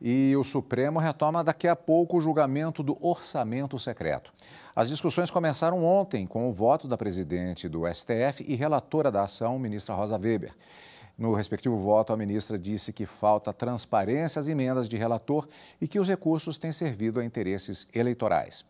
E o Supremo retoma daqui a pouco o julgamento do orçamento secreto. As discussões começaram ontem com o voto da presidente do STF e relatora da ação, ministra Rosa Weber. No respectivo voto, a ministra disse que falta transparência às emendas de relator e que os recursos têm servido a interesses eleitorais.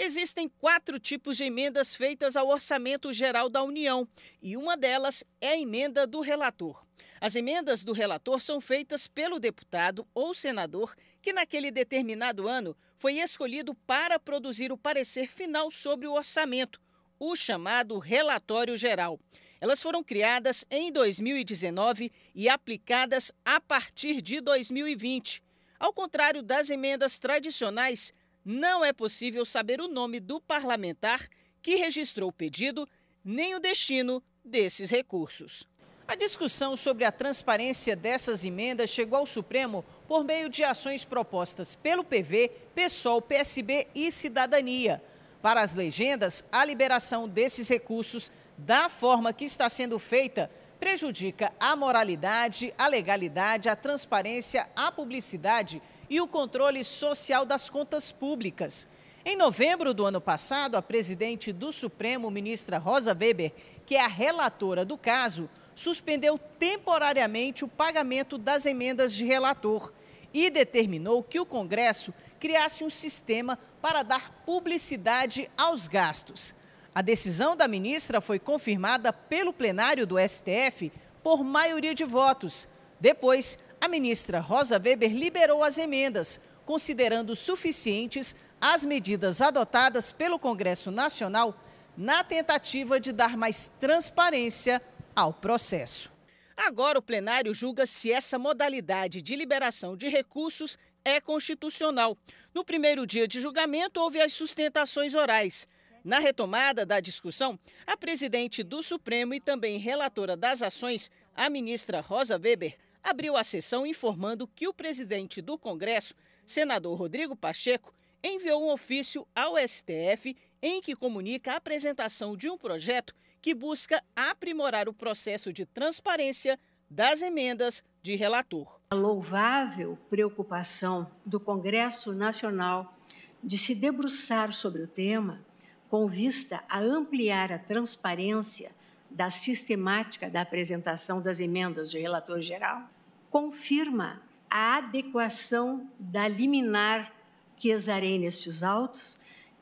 Existem quatro tipos de emendas feitas ao Orçamento Geral da União e uma delas é a emenda do relator. As emendas do relator são feitas pelo deputado ou senador que, naquele determinado ano, foi escolhido para produzir o parecer final sobre o orçamento, o chamado relatório geral. Elas foram criadas em 2019 e aplicadas a partir de 2020. Ao contrário das emendas tradicionais, não é possível saber o nome do parlamentar que registrou o pedido nem o destino desses recursos. A discussão sobre a transparência dessas emendas chegou ao Supremo por meio de ações propostas pelo PV, PSOL, PSB e Cidadania. Para as legendas, a liberação desses recursos, da forma que está sendo feita, prejudica a moralidade, a legalidade, a transparência, a publicidade e o controle social das contas públicas. Em novembro do ano passado, a presidente do Supremo, ministra Rosa Weber, que é a relatora do caso, suspendeu temporariamente o pagamento das emendas de relator e determinou que o Congresso criasse um sistema para dar publicidade aos gastos. A decisão da ministra foi confirmada pelo plenário do STF por maioria de votos. Depois, a ministra Rosa Weber liberou as emendas, considerando suficientes as medidas adotadas pelo Congresso Nacional na tentativa de dar mais transparência ao processo. Agora, o plenário julga se essa modalidade de liberação de recursos é constitucional. No primeiro dia de julgamento, houve as sustentações orais. Na retomada da discussão, a presidente do Supremo e também relatora das ações, a ministra Rosa Weber, abriu a sessão informando que o presidente do Congresso, senador Rodrigo Pacheco, enviou um ofício ao STF em que comunica a apresentação de um projeto que busca aprimorar o processo de transparência das emendas de relator. A louvável preocupação do Congresso Nacional de se debruçar sobre o tema com vista a ampliar a transparência da sistemática da apresentação das emendas de relator geral, confirma a adequação da liminar que exarei nestes autos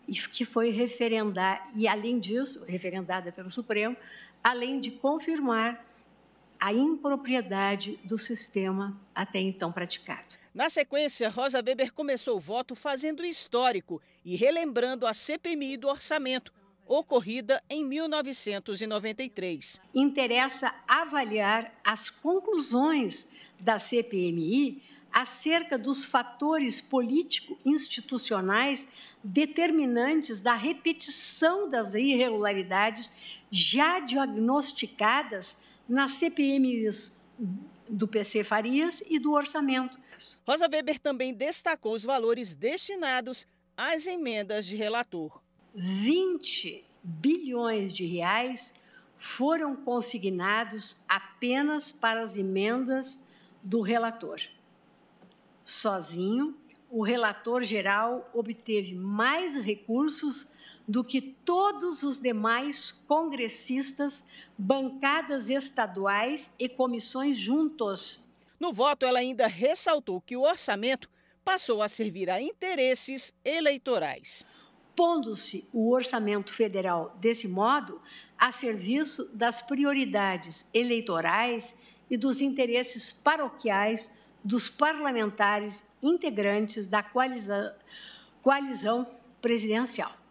e que foi referendar e além disso, referendada pelo Supremo, além de confirmar a impropriedade do sistema até então praticado. Na sequência, Rosa Weber começou o voto fazendo histórico e relembrando a CPMI do orçamento, ocorrida em 1993. Interessa avaliar as conclusões da CPMI acerca dos fatores político-institucionais determinantes da repetição das irregularidades já diagnosticadas nas CPMIs do PC Farias e do orçamento. Rosa Weber também destacou os valores destinados às emendas de relator. 20 bilhões de reais foram consignados apenas para as emendas do relator. Sozinho, o relator geral obteve mais recursos do que todos os demais congressistas, bancadas estaduais e comissões juntos. No voto, ela ainda ressaltou que o orçamento passou a servir a interesses eleitorais. Pondo-se o orçamento federal desse modo a serviço das prioridades eleitorais e dos interesses paroquiais dos parlamentares integrantes da coalizão presidencial.